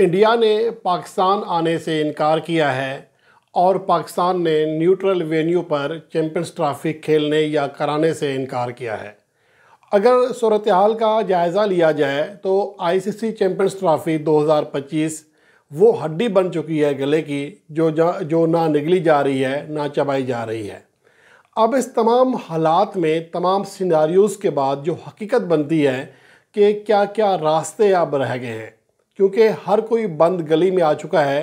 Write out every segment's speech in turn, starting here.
India ने पाकिस्तान आने से इनकार किया है और पाकिस्तान ने न्यूट्रल वेन्यू पर चैम्पियंस ट्रॉफी खेलने या कराने से इनकार किया है अगर सूरत हाल का जायज़ा लिया जाए तो आईसीसी चैम्पियंस ट्रॉफ़ी 2025 वो हड्डी बन चुकी है गले की जो जो ना निगली जा रही है ना चबाई जा रही है अब इस तमाम हालात में तमाम सिनारी के बाद जो हकीकत बनती है कि क्या क्या रास्ते अब रह गए हैं क्योंकि हर कोई बंद गली में आ चुका है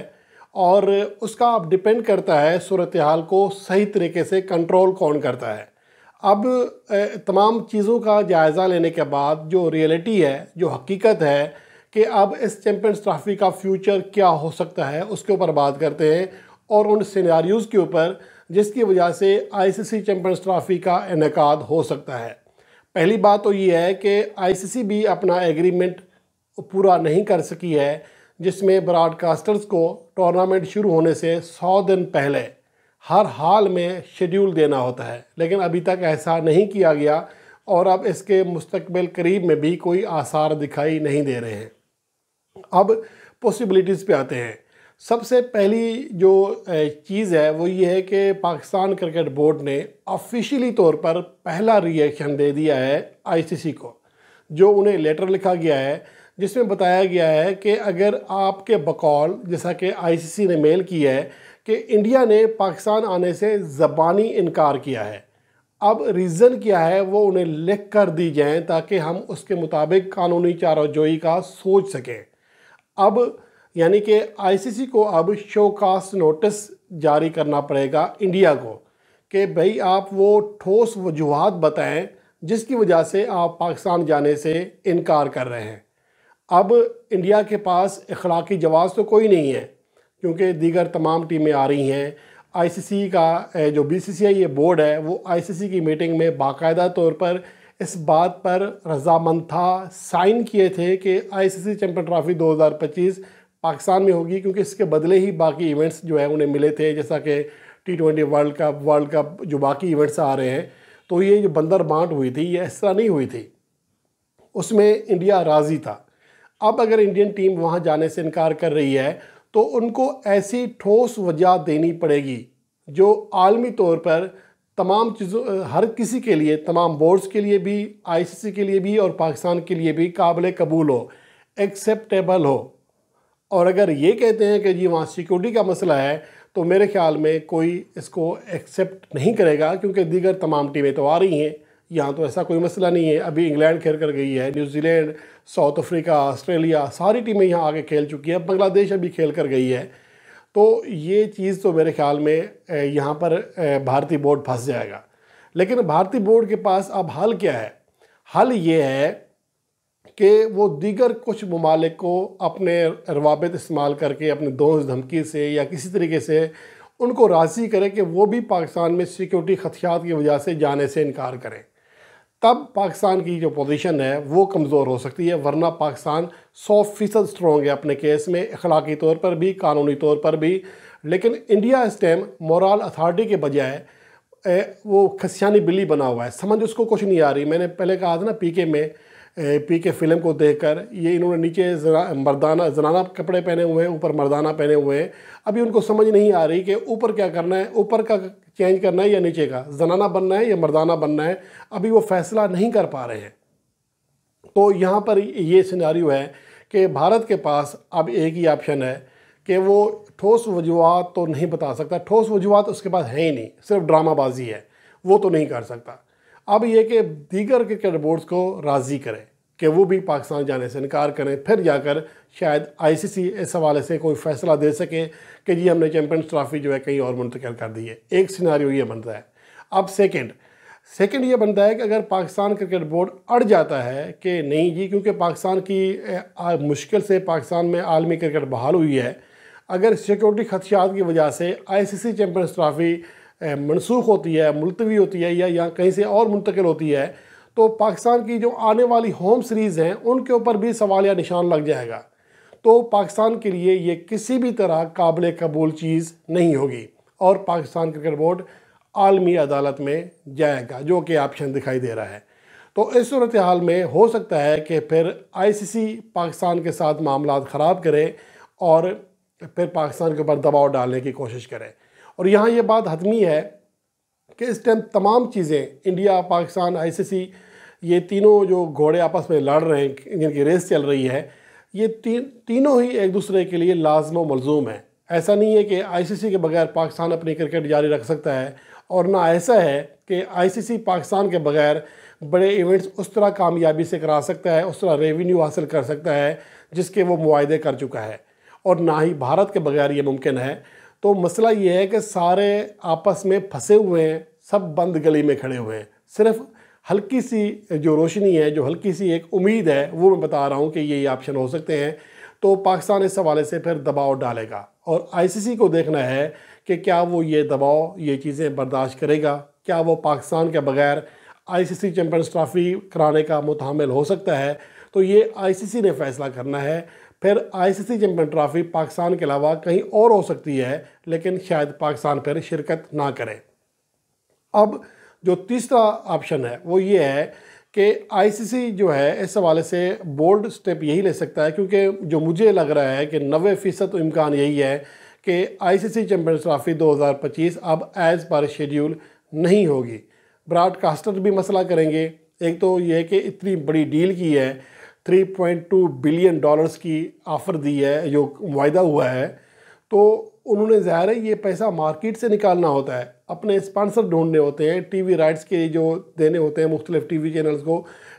और उसका अब डिपेंड करता है सूरत हाल को सही तरीके से कंट्रोल कौन करता है अब तमाम चीज़ों का जायज़ा लेने के बाद जो रियलिटी है जो हकीकत है कि अब इस चैम्पियंस ट्रॉफी का फ्यूचर क्या हो सकता है उसके ऊपर बात करते हैं और उन सिनारियोज़ के ऊपर जिसकी वजह से आईसीसी चैम्पियंस ट्रॉफ़ी का इनका हो सकता है पहली बात तो ये है कि आईसीसी भी अपना एग्रीमेंट पूरा नहीं कर सकी है जिसमें ब्रॉडकास्टर्स को टूर्नामेंट शुरू होने से 100 दिन पहले हर हाल में शेड्यूल देना होता है लेकिन अभी तक ऐसा नहीं किया गया और अब इसके मुस्तबिल करीब में भी कोई आसार दिखाई नहीं दे रहे हैं अब पॉसिबिलिटीज़ पे आते हैं सबसे पहली जो चीज़ है वो ये है कि पाकिस्तान क्रिकेट बोर्ड ने ऑफिशियली तौर पर पहला रिएक्शन दे दिया है आईसीसी को जो उन्हें लेटर लिखा गया है जिसमें बताया गया है कि अगर आपके बकौल जैसा कि आईसीसी ने मेल किया है कि इंडिया ने पाकिस्तान आने से ज़बानी इनकार किया है अब रीज़न क्या है वो उन्हें लिख कर दी जाएँ ताकि हम उसके मुताबिक कानूनी चारोजोई का सोच सकें अब यानी कि आईसीसी को अब शोकास्ट नोटिस जारी करना पड़ेगा इंडिया को कि भाई आप वो ठोस वजूहत बताएं जिसकी वजह से आप पाकिस्तान जाने से इनकार कर रहे हैं अब इंडिया के पास अखलाकी जवाज़ तो कोई नहीं है क्योंकि दीगर तमाम टीमें आ रही हैं आईसीसी का जो बीसीसीआई ये बोर्ड है वो आईसीसी की मीटिंग में बाकायदा तौर पर इस बात पर रजामंद था साइन किए थे कि आईसीसी चैंपियन ट्रॉफ़ी 2025 पाकिस्तान में होगी क्योंकि इसके बदले ही बाकी इवेंट्स जो है उन्हें मिले थे जैसा कि T twenty world cup world cup जो बाकी इवेंट्स आ रहे हैं तो ये जो बंदर बांट हुई थी ये इस तरह नहीं हुई थी उसमें इंडिया राज़ी था अब अगर इंडियन टीम वहाँ जाने से इनकार कर रही है तो उनको ऐसी ठोस वजह देनी पड़ेगी जो आलमी तौर पर तमाम चीज़ों हर किसी के लिए तमाम बोर्ड्स के लिए भी आईसीसी के लिए भी और पाकिस्तान के लिए भी काबिल कबूल हो एक्सेप्टेबल हो और अगर ये कहते हैं कि जी वहाँ सिक्योरिटी का मसला है तो मेरे ख्याल में कोई इसको एक्सेप्ट नहीं करेगा क्योंकि दीगर तमाम टीमें तो आ रही हैं यहाँ तो ऐसा कोई मसला नहीं है अभी इंग्लैंड खेल कर गई है न्यूजीलैंड साउथ अफ्रीका ऑस्ट्रेलिया सारी टीमें यहाँ आके खेल चुकी है बांग्लादेश अभी खेल कर गई है तो ये चीज़ तो मेरे ख्याल में यहाँ पर भारतीय बोर्ड फंस जाएगा लेकिन भारतीय बोर्ड के पास अब हल क्या है हल ये है कि वो दीगर कुछ ममालिक को अपने रवाबित इस्तेमाल करके अपने दोस्त धमकी से या किसी तरीके से उनको राज़ी करें कि वो भी पाकिस्तान में सिक्योरिटी खदशात की वजह से जाने से इनकार करें तब पाकिस्तान की जो पोजीशन है वो कमज़ोर हो सकती है वरना पाकिस्तान सौ फ़ीसद स्ट्रॉन्ग है अपने केस में अखलाकी तौर पर भी कानूनी तौर पर भी लेकिन इंडिया इस टाइम मोरल अथॉरिटी के बजाय वो खसियानी बिल्ली बना हुआ है समझ उसको कुछ नहीं आ रही मैंने पहले कहा था ना पीके में पी के फिल्म को देखकर ये इन्होंने नीचे जरा मर्दाना जनाना कपड़े पहने हुए हैं ऊपर मर्दाना पहने हुए हैं अभी उनको समझ नहीं आ रही कि ऊपर क्या करना है ऊपर का चेंज करना है या नीचे का जनाना बनना है या मर्दाना बनना है अभी वो फैसला नहीं कर पा रहे हैं तो यहाँ पर ये सिनारी है कि भारत के पास अब एक ही ऑप्शन है कि वो ठोस वजूहत तो नहीं बता सकता ठोस वजूहत उसके पास है ही नहीं सिर्फ ड्रामाबाजी है वो तो नहीं कर सकता अब ये कि दीगर क्रिकेट बोर्ड्स को राज़ी करें कि वो भी पाकिस्तान जाने से इनकार करें फिर जाकर शायद आईसीसी इस हवाले से कोई फैसला दे सके कि जी हमने चैम्पियंस ट्रॉफी जो है कहीं और मुंतकिल कर दी है एक सिनारी ये बनता है अब सेकेंड सेकेंड ये बनता है कि अगर पाकिस्तान क्रिकेट बोर्ड अड़ जाता है कि नहीं जी क्योंकि पाकिस्तान की मुश्किल से पाकिस्तान में आलमी क्रिकेट बहाल हुई है अगर सिक्योरिटी खदशात की वजह से आईसीसी चैम्पियंस ट्रॉफ़ी मनसूख होती है मुलतवी होती है या यहाँ कहीं से और मुंतकिल होती है तो पाकिस्तान की जो आने वाली होम सीरीज़ हैं उनके ऊपर भी सवाल या निशान लग जाएगा तो पाकिस्तान के लिए ये किसी भी तरह काबिल कबूल चीज़ नहीं होगी और पाकिस्तान क्रिकेट बोर्ड आलमी अदालत में जाएगा जो कि ऑप्शन दिखाई दे रहा है तो इस सूरत हाल में हो सकता है कि फिर आईसीसी पाकिस्तान के साथ मामला ख़राब करे और फिर पाकिस्तान के ऊपर दबाव डालने की कोशिश करे और यहाँ ये बात हतमी है कि इस टाइम तमाम चीज़ें इंडिया पाकिस्तान आईसीसी ये तीनों जो घोड़े आपस में लड़ रहे हैं जिनकी रेस चल रही है ये ती, तीनों ही एक दूसरे के लिए लाजम मलजूम है ऐसा नहीं है कि आईसीसी के बगैर पाकिस्तान अपनी क्रिकेट जारी रख सकता है और ना ऐसा है कि आईसीसी पाकिस्तान के बगैर बड़े इवेंट्स उस तरह कामयाबी से करा सकता है उस तरह रेवेन्यू हासिल कर सकता है जिसके वो माहे कर चुका है और ना ही भारत के बगैर ये मुमकिन है तो मसला ये है कि सारे आपस में फंसे हुए हैं सब बंद गली में खड़े हुए हैं सिर्फ हल्की सी जो रोशनी है जो हल्की सी एक उम्मीद है वो मैं बता रहा हूँ कि ये ऑप्शन हो सकते हैं तो पाकिस्तान इस हवाले से फिर दबाव डालेगा और आईसीसी को देखना है कि क्या वो ये दबाव ये चीज़ें बर्दाश्त करेगा क्या वो पाकिस्तान के बगैर आईसीसी चैम्पियंस ट्राफी कराने का मुतमिल हो सकता है तो ये आईसीसी ने फैसला करना है फिर आईसीसी चैम्पियन ट्राफ़ी पाकिस्तान के अलावा कहीं और हो सकती है लेकिन शायद पाकिस्तान फिर शिरकत ना करे अब जो तीसरा ऑप्शन है वो ये है कि आईसीसी जो है इस हवाले से बोल्ड स्टेप यही ले सकता है क्योंकि जो मुझे लग रहा है कि नबे फ़ीसद इम्कान यही है कि आईसीसी चैम्पियंस ट्रॉफी 2025 अब एज़ पर शेड्यूल नहीं होगी ब्रॉडकास्टर भी मसला करेंगे एक तो ये कि इतनी बड़ी डील की है 3.2 बिलियन डॉलर्स की ऑफ़र दी है जो वायदा हुआ है तो उन्होंने ज़ाहिर है ये पैसा मार्केट से निकालना होता है अपने स्पॉन्सर ढूंढने होते हैं टीवी राइट्स के जो देने होते हैं मुख्तलिफ टीवी चैनल्स को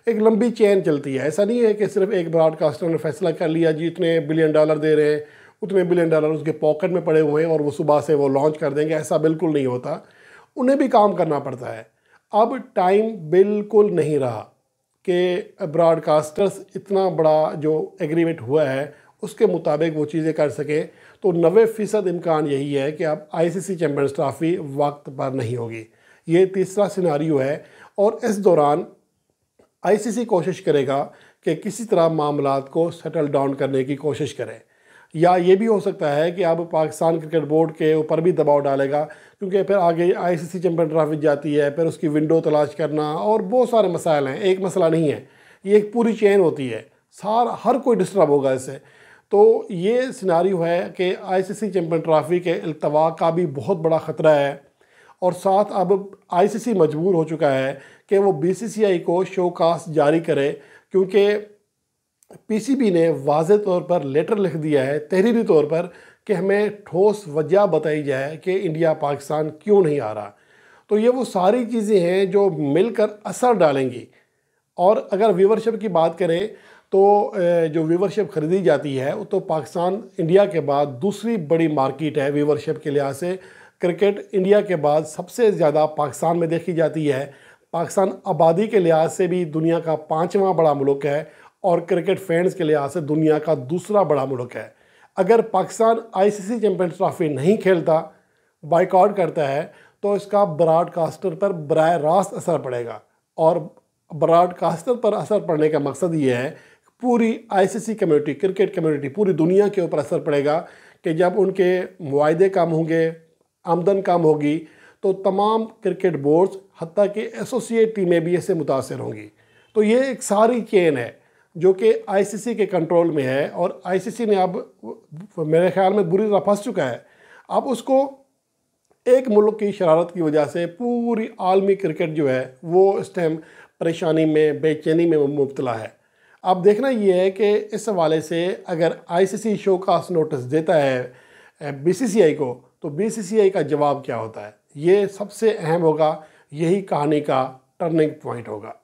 एक लंबी चैन चलती है ऐसा नहीं है कि सिर्फ एक ब्रॉडकास्टर ने फैसला कर लिया जी इतने बिलियन डॉलर दे रहे हैं उतने बिलियन डॉलर उसके पॉकेट में पड़े हुए हैं और वो सुबह से वो लॉन्च कर देंगे ऐसा बिल्कुल नहीं होता उन्हें भी काम करना पड़ता है अब टाइम बिल्कुल नहीं रहा कि ब्रॉडकास्टर्स इतना बड़ा जो एग्रीमेंट हुआ है उसके मुताबिक वो चीज़ें कर सकें तो नबे फ़ीसद इम्कान यही है कि अब आईसीसी चैम्पियंस ट्रॉफ़ी वक्त पर नहीं होगी ये तीसरा सिनारियो है और इस दौरान आईसीसी कोशिश करेगा कि किसी तरह मामला को सेटल डाउन करने की कोशिश करें या ये भी हो सकता है कि अब पाकिस्तान क्रिकेट बोर्ड के ऊपर भी दबाव डालेगा क्योंकि फिर आगे आईसीसी चैम्पियन ट्रॉफी जाती है फिर उसकी विंडो तलाश करना और बहुत सारे मसाइल हैं एक मसला नहीं है ये एक पूरी चेन होती है सारा हर कोई डिस्टर्ब होगा इससे तो ये सिनारी है कि आईसीसी चैम्पियन ट्रॉफी के अल्तवा का भी बहुत बड़ा ख़तरा है और साथ अब आईसीसी मजबूर हो चुका है कि वो बीसीसीआई को शोकास्ट जारी करे क्योंकि पीसीबी ने वाज तौर पर लेटर लिख दिया है तहरीरी तौर पर कि हमें ठोस वजह बताई जाए कि इंडिया पाकिस्तान क्यों नहीं आ रहा तो ये वो सारी चीज़ें हैं जो मिलकर असर डालेंगी और अगर व्यूवरशिप की बात करें तो जो वीवरशिप ख़रीदी जाती है तो पाकिस्तान इंडिया के बाद दूसरी बड़ी मार्केट है वीवरशिप के लिहाज से क्रिकेट इंडिया के बाद सबसे ज़्यादा पाकिस्तान में देखी जाती है पाकिस्तान आबादी के लिहाज से भी दुनिया का पाँचवा बड़ा मुल्क है और क्रिकेट फैंस के लिहाज से दुनिया का दूसरा बड़ा मुल्क है अगर पाकिस्तान आईसीसी चैम्पियंस ट्रॉफी नहीं खेलता बाइकआउट करता है तो इसका ब्रॉडकास्टर पर बर रास्त असर पड़ेगा और ब्रॉडकास्टर पर असर पड़ने का मकसद ये है पूरी आईसीसी कम्युनिटी क्रिकेट कम्युनिटी पूरी दुनिया के ऊपर असर पड़ेगा कि जब उनके मुआदे कम होंगे आमदन कम होगी तो तमाम क्रिकेट बोर्ड्स हती कि एसोसिएट टीमें भी इससे मुतासर होंगी तो ये एक सारी चेन है जो कि आईसीसी के कंट्रोल में है और आईसीसी ने अब मेरे ख्याल में बुरी तरह फंस चुका है अब उसको एक मुल्क की शरारत की वजह से पूरी आलमी क्रिकेट जो है वो इस टाइम परेशानी में बेचैनी में मुबतला है अब देखना ये है कि इस हवाले से अगर आईसीसी शो कास्ट नोटिस देता है बीसीसीआई को तो बीसीसीआई का जवाब क्या होता है ये सबसे अहम होगा यही कहानी का टर्निंग पॉइंट होगा